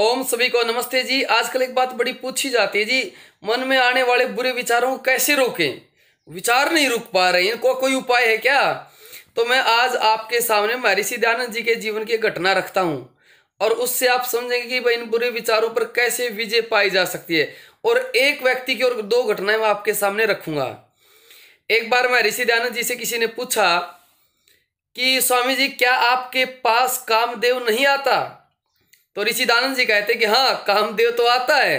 ओम सभी को नमस्ते जी आजकल एक बात बड़ी पूछी जाती है जी मन में आने वाले बुरे विचारों को कैसे रोकें विचार नहीं रुक पा रहे इनको कोई उपाय है क्या तो मैं आज आपके सामने महर्षि दयानंद जी के जीवन की घटना रखता हूँ और उससे आप समझेंगे कि भाई इन बुरे विचारों पर कैसे विजय पाई जा सकती है और एक व्यक्ति की और दो घटनाएं मैं आपके सामने रखूंगा एक बार महर्षि दयानंद जी से किसी ने पूछा कि स्वामी जी क्या आपके पास कामदेव नहीं आता तो ऋषिदानंद जी कहते कि हाँ कामदेव तो आता है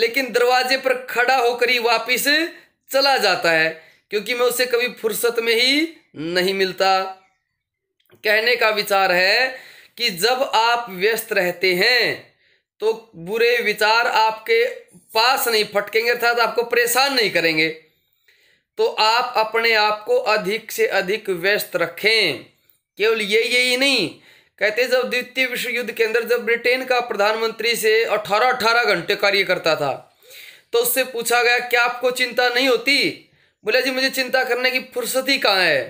लेकिन दरवाजे पर खड़ा होकर ही वापिस चला जाता है क्योंकि मैं उसे कभी फुर्सत में ही नहीं मिलता कहने का विचार है कि जब आप व्यस्त रहते हैं तो बुरे विचार आपके पास नहीं फटकेंगे अर्थात आपको परेशान नहीं करेंगे तो आप अपने आप को अधिक से अधिक व्यस्त रखें केवल ये यही नहीं कहते जब द्वितीय विश्व युद्ध के अंदर जब ब्रिटेन का प्रधानमंत्री से अठारह अठारह घंटे कार्य करता था तो उससे पूछा गया क्या आपको चिंता नहीं होती बोले जी मुझे चिंता करने की फुर्सत ही कहाँ है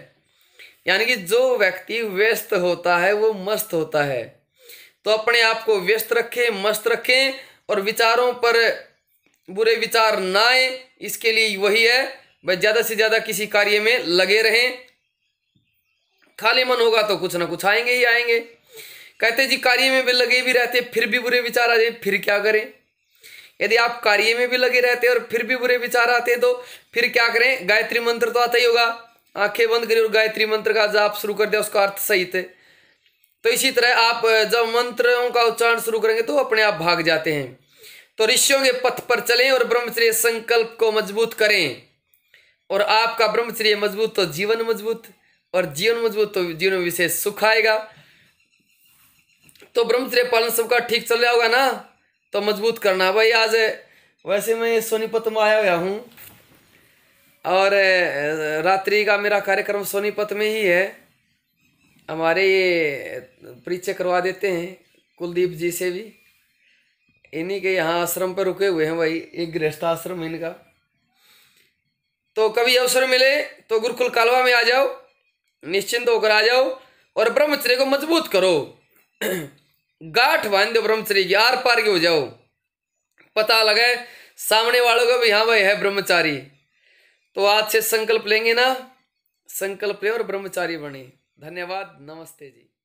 यानी कि जो व्यक्ति व्यस्त होता है वो मस्त होता है तो अपने आप को व्यस्त रखें मस्त रखें और विचारों पर बुरे विचार ना आए इसके लिए वही है भाई ज़्यादा से ज़्यादा किसी कार्य में लगे रहें खाली मन होगा तो कुछ ना कुछ आएंगे ही आएंगे कहते जी कार्य में भी लगे भी रहते फिर भी बुरे विचार आ जाए फिर क्या करें यदि आप कार्य में भी लगे रहते और फिर भी बुरे विचार आते हैं तो फिर क्या करें गायत्री मंत्र तो आता ही होगा आंखें बंद करिए और गायत्री मंत्र का जाप शुरू कर दिया उसका अर्थ सही है तो इसी तरह आप जब मंत्रों का उच्चारण शुरू करेंगे तो अपने आप भाग जाते हैं तो ऋषियों के पथ पर चलें और ब्रह्मचर्य संकल्प को मजबूत करें और आपका ब्रह्मचर्य मजबूत तो जीवन मजबूत और जीवन मजबूत तो जीवन में विशेष सुख आएगा तो ब्रह्मचर्य पालन सबका ठीक चल रहा होगा ना तो मजबूत करना भाई आज वैसे मैं सोनीपत में आया हुआ हूँ और रात्रि का मेरा कार्यक्रम सोनीपत में ही है हमारे ये परिचय करवा देते हैं कुलदीप जी से भी इन्हीं के यहाँ आश्रम पर रुके हुए हैं भाई एक गृहस्थ आश्रम इनका तो कभी अवसर मिले तो गुरुकुल कालवा में आ जाओ निश्चिंत होकर आ जाओ और ब्रह्मचर्य को मजबूत करो गाठ बांध ब्रह्मचरी की आर पार के हो जाओ पता लगे सामने वालों का भी हाँ भाई है ब्रह्मचारी तो आज से संकल्प लेंगे ना संकल्प ले और ब्रह्मचारी बने धन्यवाद नमस्ते जी